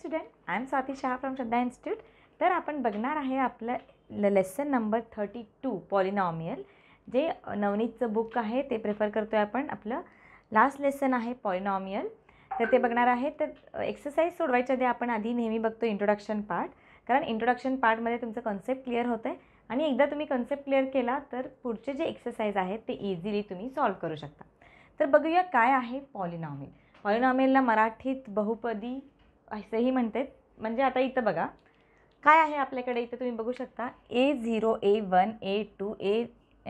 student I am Swati Shah from Shraddha institute तर आपण बघणार आहे आपलं lesson number thirty two polynomial जे नवनीतचं बुक आहे ते प्रेफर करतो आहे आपण आपलं लास्ट लेसन आहे पॉलिनॉमियल तर ते बघणार आहे तर एक्सरसाइज सोडवायच्या आधी आपण आधी नेहमी बघतो इंट्रोडक्शन पार्ट कारण इंट्रोडक्शन पार्टमध्ये तुमचं कन्सेप्ट क्लिअर होतं आहे आणि एकदा तुम्ही कन्सेप्ट क्लिअर केला तर पुढचे जे एक्सरसाइज आहेत ते इझिली तुम्ही सॉल्व करू शकता तर बघूया काय आहे पॉलिनॉमियल पॉलिनॉमियलला मराठीत बहुपदी असंही म्हणते म्हणजे आता इथं बघा काय आहे आपल्याकडे इथं तुम्ही बघू शकता A zero A one A two A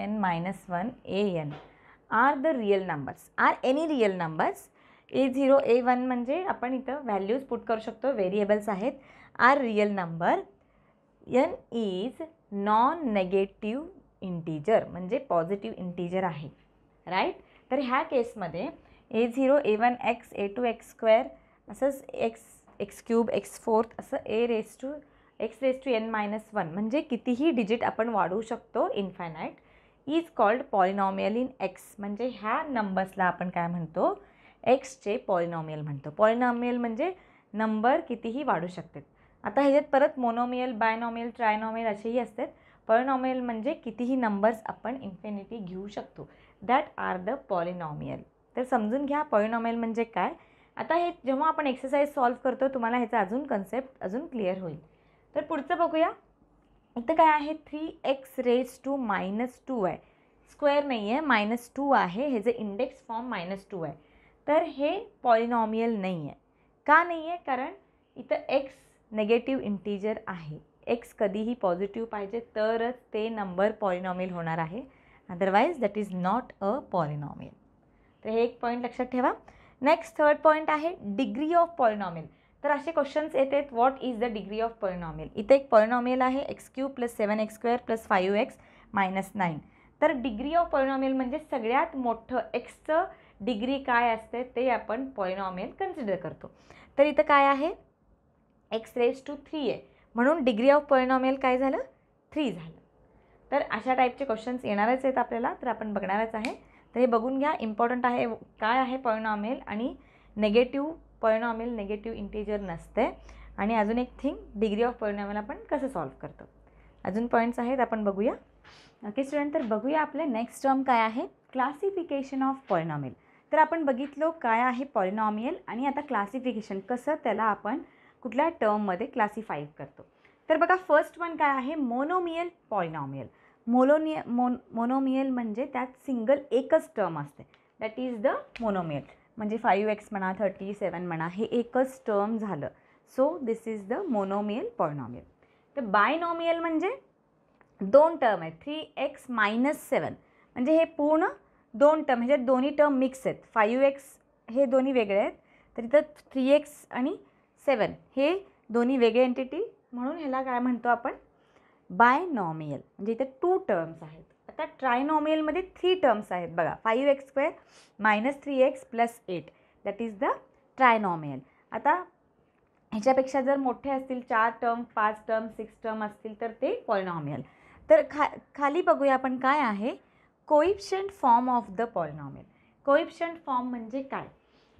N minus one A N are the real numbers are any real numbers A zero A one म्हणजे आपण इथं व्हॅल्यूज पुट करू शकतो व्हेरिएबल्स आहेत are real number N is non negative integer म्हणजे positive integer आहे right तर ह्या केसमध्ये A zero A one X A two X square असंच X X cube X fourth असं ए race to x raise to N minus one म्हणजे कितीही digit आपण वाढवू शकतो infinite is called polynomial in X म्हणजे ह्या नंबर्सला आपण काय म्हणतो एक्सचे पॉलिनॉमियल म्हणतो पॉलिनॉमियल म्हणजे नंबर कितीही वाढू शकतात आता ह्याच्यात परत मोनोमियल बायनॉमियल ट्रायनॉमियल असेही असतात पॉलिनॉमियल म्हणजे कितीही नंबर्स आपण इन्फिनिटी घेऊ शकतो दॅट आर द पॉलिनॉमियल तर समजून घ्या पॉलिनॉमियल म्हणजे काय आता हे जेव्हा आपण एक्सरसाइज सॉल्व करतो तुम्हाला ह्याचा अजून कन्सेप्ट अजून क्लिअर होईल तर पुढचं बघूया इथं काय आहे three X raise to minus two आहे स्क्वेअर नाही आहे मायनस टू आहे हे जे इंडेक्स फॉर्म मायनस टू आहे तर हे पॉलिनॉमियल नाही आहे का नाही आहे कारण इथं एक्स नेगेटिव्ह इंटीजर आहे एक्स कधीही पॉझिटिव्ह पाहिजे तरच ते नंबर पॉलिनॉमियल होणार आहे otherwise that is not a polynomial तर हे एक पॉईंट लक्षात ठेवा नेक्स्ट थर्ड पॉईंट आहे डिग्री ऑफ पॉलिनॉमियल तर असे क्वेश्चन्स आहेत what is the degree of polynomial इथे एक पॉलिनॉमियल आहे x cube plus seven x square plus five x minus nine तर डिग्री ऑफ पॉलिनॉमियल म्हणजे सगळ्यात मोठं एक्सचं डिग्री काय असते ते आपण पॉयनॉमेल कन्सिडर करतो तर इथं काय आहे एक्स रेस टू थ्री आहे म्हणून डिग्री ऑफ पॉलिनॉमियल काय झालं थ्री झालं तर अशा टाईपचे क्वेश्चन्स येणारच आहेत आपल्याला तर आपण बघणारच आहे तर हे बघून घ्या इम्पॉर्टंट आहे काय आहे पॉयनॉमेल आणि नेगेटिव्ह पॉयनॉमेल नेगेटिव्ह इंटेजर नसते आणि अजून एक थिंग डिग्री ऑफ पॉयनॉमेल आपण कसं सॉल्व्ह करतो अजून पॉईंट्स आहेत आपण बघूया ओके स्टुडंट तर बघूया आपले नेक्स्ट टर्म काय आहे क्लासिफिकेशन ऑफ पॉयनॉमेल तर आपण बघितलो काय आहे पॉलिनॉमियल आणि आता क्लासिफिकेशन कसं त्याला आपण कुठल्या टर्ममध्ये क्लासिफाय करतो तर बघा फर्स्ट वन काय आहे मोनोमियल पॉलिनॉमियल मोलोनिय मोन मोनोमियल म्हणजे त्यात सिंगल एकच टर्म असते दॅट इज द मोनोमियल म्हणजे फाईव्ह एक्स म्हणा थर्टी सेवन म्हणा हे एकच टर्म झालं so this is the monomial polynomial तर बायनॉमियल म्हणजे दोन टर्म आहेत थ्री एक्स मायनस सेवन म्हणजे हे पूर्ण दोन टर्म म्हणजे दोन्ही टर्म मिक्स आहेत फाईव्ह एक्स हे दोन्ही वेगळे आहेत तर इथं थ्री एक्स आणि सेवन हे दोन्ही वेगळे एंटिटी म्हणून ह्याला काय म्हणतो आपण बायनॉमियल म्हणजे इथे टू टर्म्स आहेत आता ट्रायनॉमियलमध्ये थ्री टर्म्स आहेत बघा five x square minus three x plus eight that is the trinomial आता ह्याच्यापेक्षा जर मोठे असतील चार टर्म पाच टर्म सिक्स टर्म असतील तर ते पॉलिनॉमियल तर खा खाली बघूया आपण काय आहे coefficient form of the polynomial coefficient form म्हणजे काय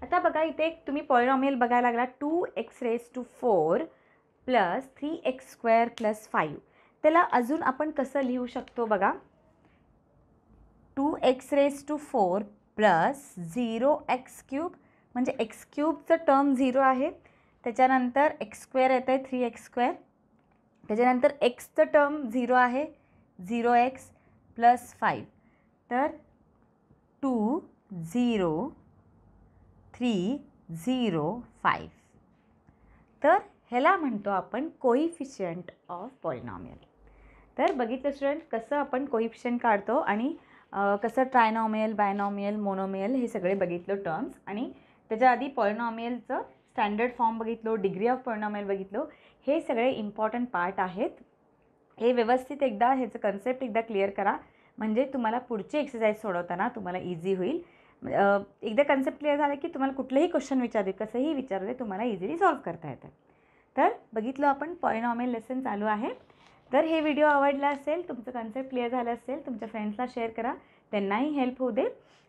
आता बघा इथे एक तुम्ही पॉलिनॉमियल बघायला लागला two x raise to four plus three x square plus five त्याला अजून आपण कसं लिहू शकतो बघा two x raise to four plus zero x cube म्हणजे एक्स क्यूबचं टर्म झिरो आहे त्याच्यानंतर एक्स स्क्वेअर येतं आहे थ्री एक्स स्क्वेअर त्याच्यानंतर एक्सचं टर्म झिरो आहे झिरो एक्स प्लस फाईव्ह तर two zero three zero five तर ह्याला म्हणतो आपण कोइफिशियंट ऑफ पॉलिनॉमियल तर बघितलं स्टुडंट कसं आपण कोहिप्शन काढतो आणि कसं ट्रायनॉमियल बायनॉमियल मोनोमियल हे सगळे बघितलो टर्म्स आणि त्याच्या आधी पॉलिनॉमियलचं स्टँडर्ड फॉर्म बघितलो डिग्री ऑफ पॉलिनॉमियल बघितलो हे सगळे इम्पॉर्टंट पार्ट आहेत हे व्यवस्थित एकदा ह्याचं कन्सेप्ट एकदा क्लिअर करा म्हणजे तुम्हाला पुढची एक्सरसाइज सोडवताना तुम्हाला इझी होईल एकदा कन्सेप्ट क्लिअर झाला की तुम्हाला कुठलेही क्वेश्चन विचारले कसंही विचारले तुम्हाला इझिली सॉल्व्ह करता येतं तर बघितलं आपण पॉलिनॉमियल लेसन चालू आहे तर हे व्हिडिओ आवडला असेल तुमचं कन्सेप्ट क्लिअर झालं असेल तुमच्या फ्रेंड्सला शेअर करा त्यांनाही हेल्प होऊ दे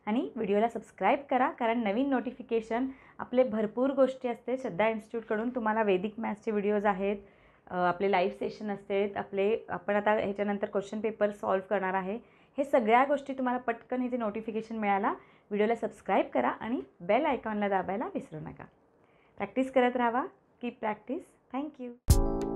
आणि व्हिडिओला सबस्क्राईब करा कारण नवीन नोटिफिकेशन आपले भरपूर गोष्टी असते श्रद्धा इन्स्टिट्यूटकडून तुम्हाला वैदिक मॅथ्सचे व्हिडिओज आहेत आपले लाईव्ह सेशन असते आपले आपण आता ह्याच्यानंतर क्वेश्चन पेपर सॉल्व्ह करणार आहे हे सगळ्या गोष्टी तुम्हाला पटकन हे जे नोटिफिकेशन मिळाला व्हिडिओला सबस्क्राईब करा आणि बेल आयकॉनला दाबायला विसरू नका प्रॅक्टिस करत राहा कीप प्रॅक्टिस थँक्यू